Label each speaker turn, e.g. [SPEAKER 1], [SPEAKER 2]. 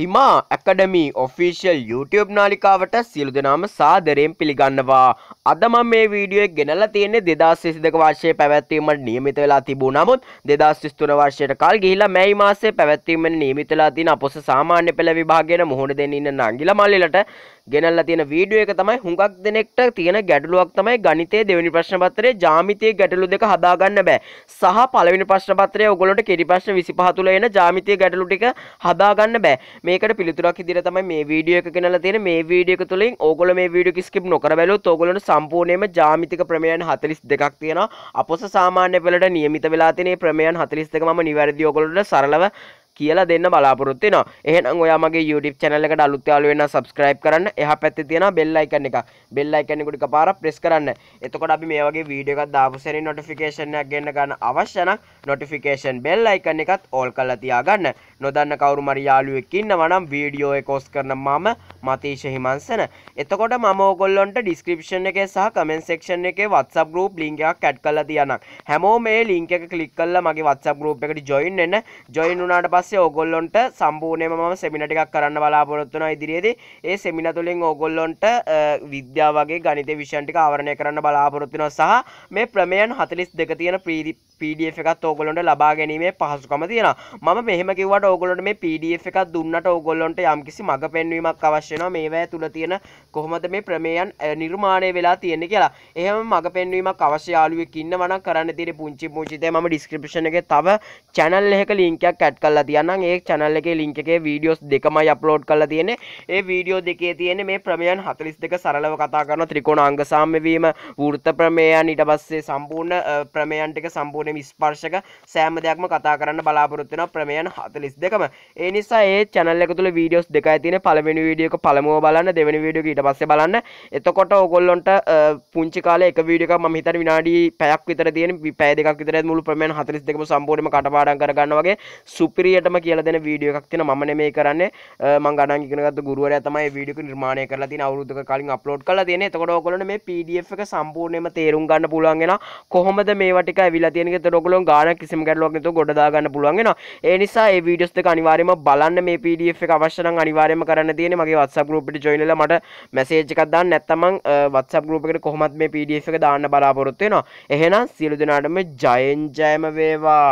[SPEAKER 1] හිමා ඇකඩමී official YouTube නාලිකාවට සියලු දෙනාම සාදරයෙන් පිළිගන්නවා. අද මම මේ වීඩියෝ එක ගෙනල්ලා තියෙන්නේ 2022 වර්ෂයේ පැවැත්වීමට නියමිත වෙලා තිබු නමුත් 2023 වර්ෂයට කල් ගිහිලා මැයි මාසයේ පැවැත්වීමෙන් නියමිත වෙලා තියෙන අපොස සාමාන්‍ය පෙළ විභාගයෙන් මුහුණ දෙන්න ඉන්න නංගිල මල්ලිලට ගෙනල්ලා තියෙන වීඩියෝ එක තමයි හුඟක් දෙනෙක්ට තියෙන ගැටලුවක් තමයි ගණිතයේ දෙවෙනි ප්‍රශ්න පත්‍රයේ ජ්‍යාමිතියේ ගැටලු දෙක හදාගන්න බෑ. සහ පළවෙනි ප්‍රශ්න පත්‍රයේ ඔයගොල්ලන්ට කෙටි ප්‍රශ්න 25 තුල එන ජ්‍යාමිතිය ගැටලු ටික හදාගන්න බෑ. මේකට පිළිතුරක් ඉදිර තමයි මේ වීඩියෝ එක කෙනලා තියෙන මේ වීඩියෝ එක තුලින් ඕගොල්ලෝ මේ වීඩියෝ එක ස්කිප් නොකර බැලුවොත් ඕගොල්ලන්ට සම්පූර්ණයෙන්ම ජ්‍යාමිතික ප්‍රමේයන් 42ක් තියෙනවා අපොස සාමාන්‍ය පෙළට නියමිත වෙලා තියෙන මේ ප්‍රමේයන් 42 මම නිවැරදි ඕගොල්ලන්ට සරලව කියලා දෙන්න බලාපොරොත්තිනවා එහෙනම් ඔයා මගේ YouTube channel එකට අලුත් යාළුවෝ වෙන්න subscribe කරන්න එහා පැත්තේ තියෙන bell icon එක bell icon එක උඩ පාරක් press කරන්න එතකොට අපි මේ වගේ වීඩියෝ එකක් දාපු සැරේ notification එකක් ගන්න ගන්න අවශ්‍ය නම් notification bell icon එකත් all කරලා තියාගන්න නොදන්න කවුරු මරි යාළුවෙක් ඉන්නවා නම් වීඩියෝ එක post කරන මම මතීෂ හිමන්සන එතකොට මම ඕගොල්ලොන්ට description එකේ සහ comment section එකේ WhatsApp group link එකක් add කරලා තියනක් හැමෝම මේ link එක click කරලා මගේ WhatsApp group එකට join වෙන්න join වුණාට පස්සේ පස්සේ ඕගොල්ලොන්ට සම්පූර්ණයම මම සෙමින ටිකක් කරන්න බලාපොරොත්තු වෙනවා ඉදිරියේදී ඒ සෙමින තුලින් ඕගොල්ලොන්ට විද්‍යාව වගේ ගණිත විෂයන් ටික ආවරණය කරන්න බලාපොරොත්තු වෙනවා සහ මේ ප්‍රමේයන් 42 තියෙන පඩF එකත් ඕගොලොන්ට ලබා ගැනීමේ පහසුකම තියෙන මම මෙහම කිවට ඕගොලොට මේ පඩF එකත් දුන්නට ඕගොල්ලොන්ට යම්කිසි මඟ පෙන්වීමක් අවශ්‍යන මේවැ තුළ තියෙන කොහොමද මේ ප්‍රමේයන් නිර්මාණය වෙලා තියෙන කියලා එහම මඟ පෙන්වීමක් අවශ්‍යයාලුවක් ඉන්න වන කරන්න තිර පුංචි පුංචිතේ ම ඩිස්ක්‍රපෂණ එක තව චැනල් එක ලින්කයක් කැට් කල්ලා තියන්න ඒ චැනල් එක ලිංක එක වීඩියෝස් දෙකමයි අප්ලෝඩ් කලා තියෙන ඒ වීඩියෝ දෙකේ තියෙන මේ ප්‍රමයන් හතලිස් දෙක සරලව කතා කරන ත්‍රිකෝණ අංගසාම්‍යවීම වෘත ප්‍රමේයන් ඉට බස්සේ සම්පූර්ණ ප්‍රමයන්ට සම්පූර් කුණෙම ස්පර්ශක සෑම දෙයක්ම කතා කරන්න බලාපොරොත්තු වෙන ප්‍රමේයන් 42ම ඒ නිසා ඒ channel එක තුල videos දෙකයි තියෙන පළවෙනි video එක පළමුව බලන්න දෙවෙනි video එක ඊට පස්සේ බලන්න එතකොට ඕගොල්ලොන්ට පුංචි කාලේ එක video එකක් මම හිතන්නේ විනාඩි පැයක් විතර තියෙන පැය දෙකක් විතර මුළු ප්‍රමේයන් 42ම සම්පූර්ණයෙන්ම කටපාඩම් කරගන්න වගේ සුපිරියටම කියලා දෙන video එකක් තියෙන මම නෙමෙයි කරන්නේ මං ගණන් ඉගෙනගත්තු ගුරුවරයා තමයි වීඩියෝ එක නිර්මාණය කරලා තියෙන අවුරුද්දක කලින් අප්ලෝඩ් කරලා තියෙන. එතකොට ඔයගොල්ලෝ මේ PDF එක සම්පූර්ණයෙන්ම තේරුම් ගන්න පුළුවන් වෙනවා. කොහොමද මේවා ටික ඇවිල්ලා තියෙන්නේ තොරොකලො ගාන කිසිම ගැටලුවක් නැතුව ගොඩදාගන්න පුළුවන් වෙනවා ඒ නිසා මේ වීඩියෝස් දෙක අනිවාර්යයෙන්ම බලන්න මේ PDF එක අවශ්‍ය නම් අනිවාර්යයෙන්ම කරන්න තියෙන්නේ මගේ WhatsApp group එකට join වෙලා මට message එකක් දාන්න නැත්නම් මං WhatsApp group එකට කොහොමත් මේ PDF එක දාන්න බලාපොරොත්තු වෙනවා එහෙනම් සියලු දෙනාටම ජයෙන් ජයම වේවා